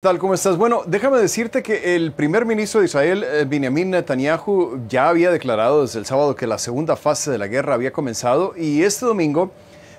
tal? ¿Cómo estás? Bueno, déjame decirte que el primer ministro de Israel, eh, Benjamin Netanyahu, ya había declarado desde el sábado que la segunda fase de la guerra había comenzado y este domingo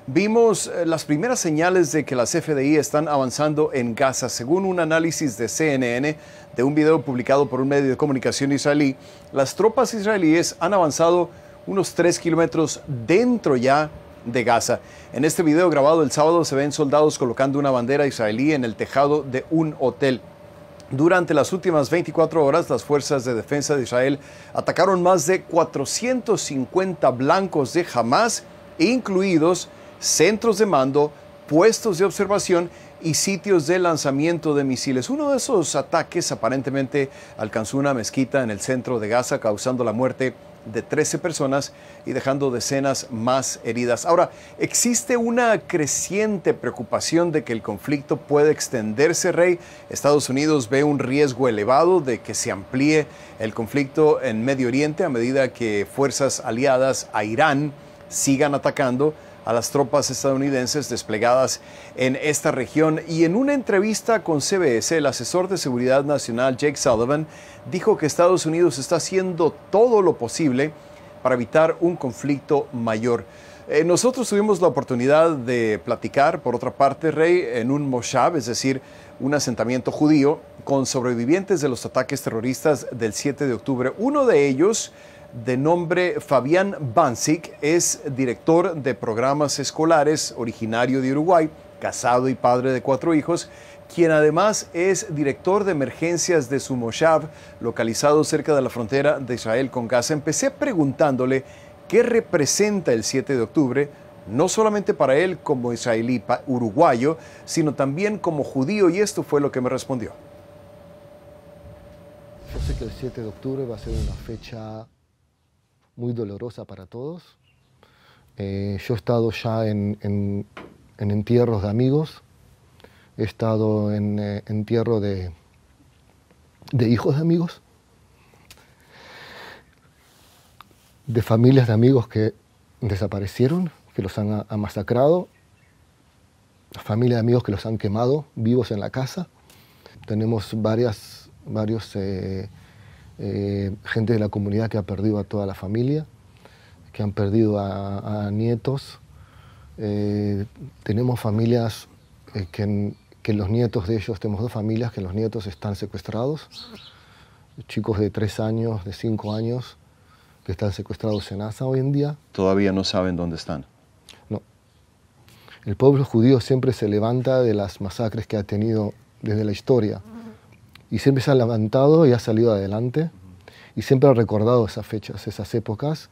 vimos eh, las primeras señales de que las FDI están avanzando en Gaza. Según un análisis de CNN de un video publicado por un medio de comunicación israelí, las tropas israelíes han avanzado unos tres kilómetros dentro ya de Gaza. En este video grabado el sábado se ven soldados colocando una bandera israelí en el tejado de un hotel. Durante las últimas 24 horas, las fuerzas de defensa de Israel atacaron más de 450 blancos de Hamas, incluidos centros de mando, puestos de observación y sitios de lanzamiento de misiles. Uno de esos ataques aparentemente alcanzó una mezquita en el centro de Gaza, causando la muerte de 13 personas y dejando decenas más heridas. Ahora, existe una creciente preocupación de que el conflicto pueda extenderse, Rey. Estados Unidos ve un riesgo elevado de que se amplíe el conflicto en Medio Oriente a medida que fuerzas aliadas a Irán sigan atacando a las tropas estadounidenses desplegadas en esta región y en una entrevista con CBS, el asesor de seguridad nacional Jake Sullivan dijo que Estados Unidos está haciendo todo lo posible para evitar un conflicto mayor. Eh, nosotros tuvimos la oportunidad de platicar, por otra parte, Rey, en un Moshav, es decir, un asentamiento judío, con sobrevivientes de los ataques terroristas del 7 de octubre. Uno de ellos de nombre Fabián Bansic, es director de programas escolares, originario de Uruguay, casado y padre de cuatro hijos, quien además es director de emergencias de su localizado cerca de la frontera de Israel con Gaza. Empecé preguntándole qué representa el 7 de octubre, no solamente para él como israelí uruguayo, sino también como judío, y esto fue lo que me respondió. Yo sé que el 7 de octubre va a ser una fecha muy dolorosa para todos. Eh, yo he estado ya en, entierros de amigos, he estado en eh, entierro de, de hijos de amigos, de familias de amigos que desaparecieron, que los han masacrado, familias de amigos que los han quemado vivos en la casa. Tenemos varias, varios eh, eh, gente de la comunidad que ha perdido a toda la familia, que han perdido a, nietos. Eh, tenemos familias eh, que, que, los nietos de ellos, tenemos dos familias que los nietos están secuestrados, chicos de tres años, de cinco años, que están secuestrados en Asa hoy en día. Todavía no saben dónde están. No. El pueblo judío siempre se levanta de las masacres que ha tenido desde la historia y siempre se ha levantado y ha salido adelante y siempre ha recordado esas fechas, esas épocas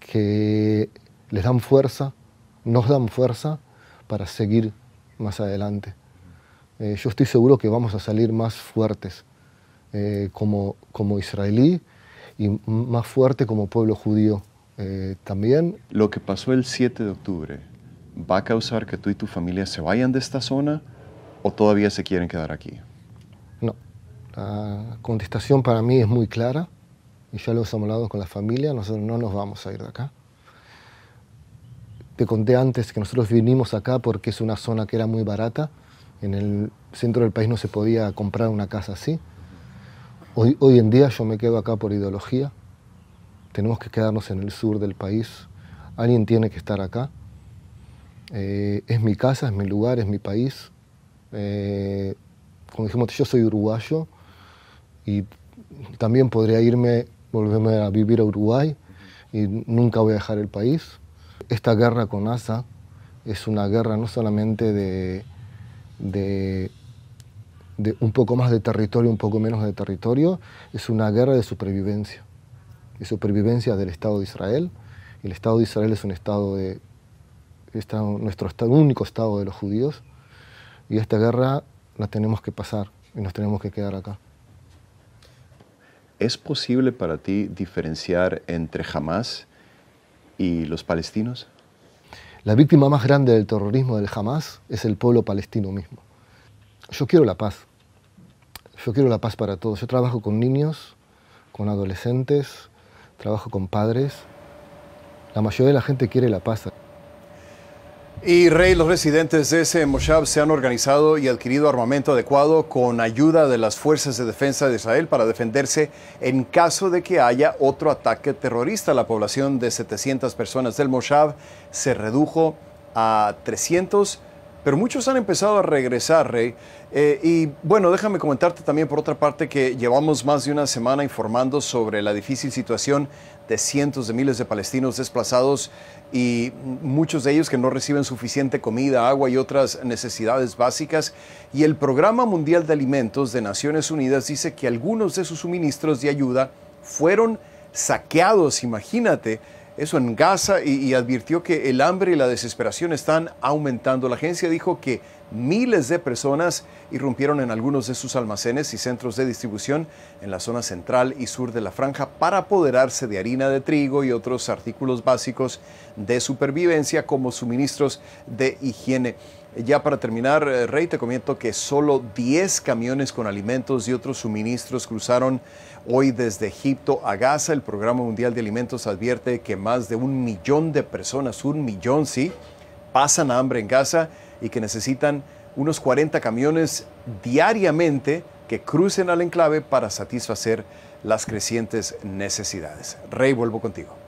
que les dan fuerza, nos dan fuerza para seguir más adelante. Eh, yo estoy seguro que vamos a salir más fuertes eh, como, como israelí y más fuerte como pueblo judío eh, también. Lo que pasó el 7 de octubre, ¿va a causar que tú y tu familia se vayan de esta zona o todavía se quieren quedar aquí? La contestación para mí es muy clara y ya lo hemos hablado con la familia, nosotros no nos vamos a ir de acá. Te conté antes que nosotros vinimos acá porque es una zona que era muy barata. En el centro del país no se podía comprar una casa así. Hoy, en día yo me quedo acá por ideología. Tenemos que quedarnos en el sur del país. Alguien tiene que estar acá. Eh, es mi casa, es mi lugar, es mi país. Eh, como dijimos, yo soy uruguayo, y también podría irme, volverme a vivir a Uruguay y nunca voy a dejar el país. Esta guerra con ASA es una guerra no solamente de, de, un poco más de territorio, un poco menos de territorio, es una guerra de supervivencia, de supervivencia del Estado de Israel. El Estado de Israel es un Estado de, está nuestro único Estado de los judíos y esta guerra la tenemos que pasar y nos tenemos que quedar acá. ¿es posible para ti diferenciar entre Hamas y los palestinos? La víctima más grande del terrorismo del Hamas es el pueblo palestino mismo. Yo quiero la paz. Yo quiero la paz para todos. Yo trabajo con niños, con adolescentes, trabajo con padres. La mayoría de la gente quiere la paz. Y Rey, los residentes de ese Moshav se han organizado y adquirido armamento adecuado con ayuda de las fuerzas de defensa de Israel para defenderse en caso de que haya otro ataque terrorista. La población de 700 personas del Moshav se redujo a 300 pero muchos han empezado a regresar, Rey. Eh, y bueno, déjame comentarte también por otra parte que llevamos más de una semana informando sobre la difícil situación de cientos de miles de palestinos desplazados y muchos de ellos que no reciben suficiente comida, agua y otras necesidades básicas. Y el Programa Mundial de Alimentos de Naciones Unidas dice que algunos de sus suministros de ayuda fueron saqueados, imagínate eso en Gaza y, advirtió que el hambre y la desesperación están aumentando. La agencia dijo que miles de personas irrumpieron en algunos de sus almacenes y centros de distribución en la zona central y sur de la franja para apoderarse de harina de trigo y otros artículos básicos de supervivencia como suministros de higiene. Eh, ya para terminar, eh, Rey, te comento que solo 10 camiones con alimentos y otros suministros cruzaron hoy desde Egipto a Gaza. El Programa Mundial de Alimentos advierte que más de un millón de personas, un millón sí, pasan hambre en Gaza y que necesitan unos 40 camiones diariamente que crucen al enclave para satisfacer las crecientes necesidades. Rey, vuelvo contigo.